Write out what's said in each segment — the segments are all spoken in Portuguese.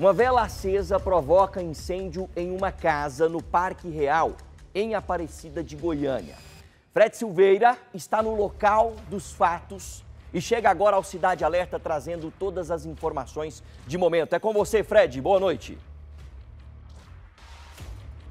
Uma vela acesa provoca incêndio em uma casa no Parque Real, em Aparecida de Goiânia. Fred Silveira está no local dos fatos e chega agora ao Cidade Alerta trazendo todas as informações de momento. É com você, Fred. Boa noite.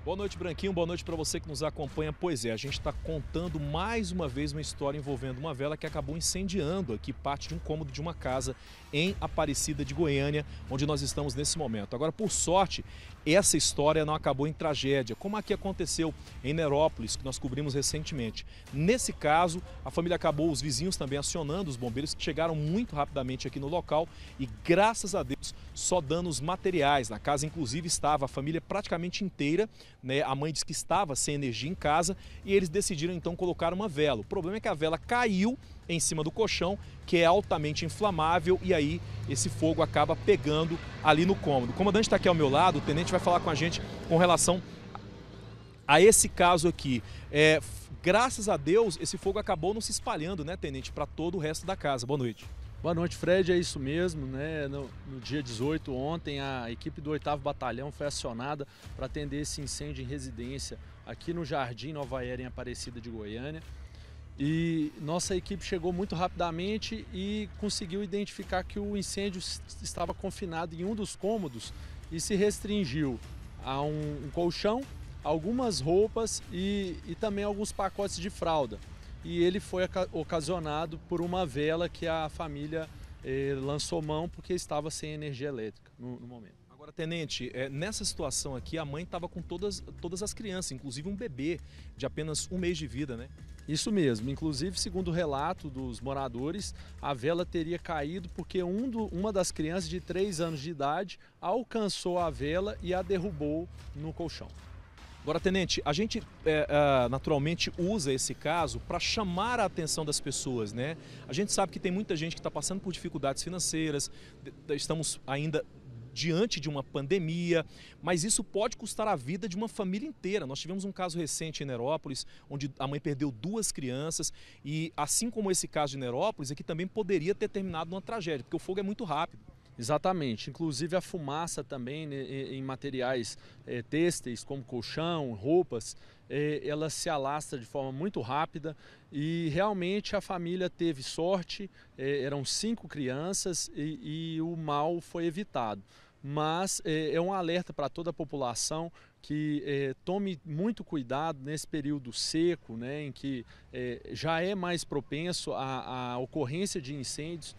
Boa noite, Branquinho. Boa noite para você que nos acompanha. Pois é, a gente está contando mais uma vez uma história envolvendo uma vela que acabou incendiando aqui parte de um cômodo de uma casa em Aparecida de Goiânia, onde nós estamos nesse momento. Agora, por sorte, essa história não acabou em tragédia, como aqui que aconteceu em Nerópolis, que nós cobrimos recentemente. Nesse caso, a família acabou, os vizinhos também acionando os bombeiros, que chegaram muito rapidamente aqui no local e, graças a Deus, só danos materiais. Na casa, inclusive, estava a família praticamente inteira né, a mãe disse que estava sem energia em casa e eles decidiram então colocar uma vela. O problema é que a vela caiu em cima do colchão, que é altamente inflamável, e aí esse fogo acaba pegando ali no cômodo. O comandante está aqui ao meu lado, o tenente vai falar com a gente com relação a esse caso aqui. É, graças a Deus, esse fogo acabou não se espalhando, né, Tenente, para todo o resto da casa. Boa noite. Boa noite, Fred. É isso mesmo, né? No, no dia 18, ontem, a equipe do 8 Batalhão foi acionada para atender esse incêndio em residência aqui no Jardim Nova Era, em Aparecida de Goiânia. E nossa equipe chegou muito rapidamente e conseguiu identificar que o incêndio estava confinado em um dos cômodos e se restringiu a um, um colchão algumas roupas e, e também alguns pacotes de fralda. E ele foi ocasionado por uma vela que a família eh, lançou mão porque estava sem energia elétrica no, no momento. Agora, tenente, é, nessa situação aqui, a mãe estava com todas, todas as crianças, inclusive um bebê de apenas um mês de vida, né? Isso mesmo. Inclusive, segundo o relato dos moradores, a vela teria caído porque um do, uma das crianças de 3 anos de idade alcançou a vela e a derrubou no colchão. Agora, tenente, a gente é, é, naturalmente usa esse caso para chamar a atenção das pessoas, né? A gente sabe que tem muita gente que está passando por dificuldades financeiras, estamos ainda diante de uma pandemia, mas isso pode custar a vida de uma família inteira. Nós tivemos um caso recente em Nerópolis, onde a mãe perdeu duas crianças, e assim como esse caso de Nerópolis, aqui é também poderia ter terminado numa tragédia, porque o fogo é muito rápido. Exatamente. Inclusive a fumaça também né, em materiais é, têxteis, como colchão, roupas, é, ela se alastra de forma muito rápida e realmente a família teve sorte, é, eram cinco crianças e, e o mal foi evitado mas é, é, um alerta para toda a população que é, tome muito cuidado nesse período seco, né, em que é, já é mais propenso à ocorrência de incêndios.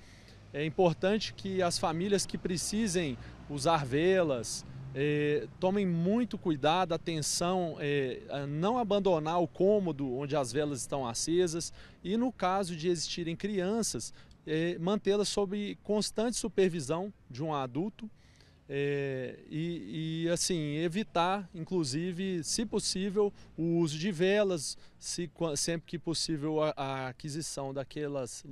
É importante que as famílias que precisem usar velas, eh, tomem muito cuidado, atenção, eh, não abandonar o cômodo onde as velas estão acesas e, no caso de existirem crianças, eh, mantê-las sob constante supervisão de um adulto e, e, assim, evitar, inclusive, se possível, o uso de velas, se, sempre que possível, a, a aquisição daquelas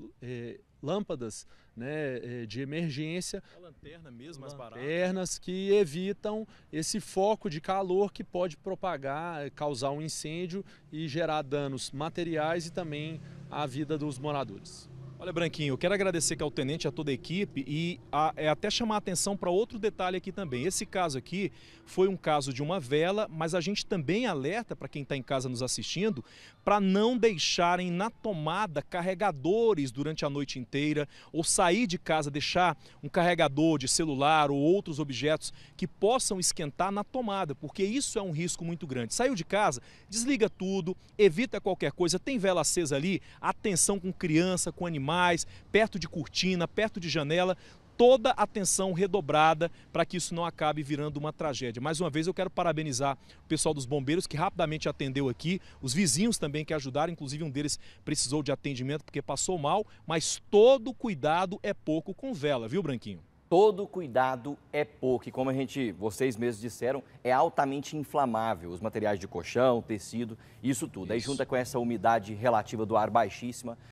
lâmpadas né, eh, de emergência. A lanterna mesmo, Lanternas que evitam esse foco de calor que pode propagar, causar um incêndio e gerar danos materiais e também à vida dos moradores. Olha, Branquinho, eu quero agradecer ao tenente, a toda a equipe e a, é, até chamar a atenção para outro detalhe aqui também. Esse caso aqui foi um caso de uma vela, mas a gente também alerta para quem está em casa nos assistindo para não deixarem na tomada carregadores durante a noite inteira ou sair de casa, deixar um carregador de celular ou outros objetos que possam esquentar na tomada, porque isso é um risco muito grande. Saiu de casa, desliga tudo, evita qualquer coisa, tem vela acesa ali, atenção com criança, com animais animais, perto de cortina, perto de janela, toda atenção redobrada para que isso não acabe virando uma tragédia. Mais uma vez, eu quero parabenizar o pessoal dos bombeiros que rapidamente atendeu aqui, os vizinhos também que ajudaram, inclusive um deles precisou de atendimento porque passou mal, mas todo cuidado é pouco com vela, viu, Branquinho? Todo cuidado é pouco, e como a gente, vocês mesmos disseram, é altamente inflamável. Os materiais de colchão, tecido, isso tudo. Isso. Aí junta com essa umidade relativa do ar baixíssima,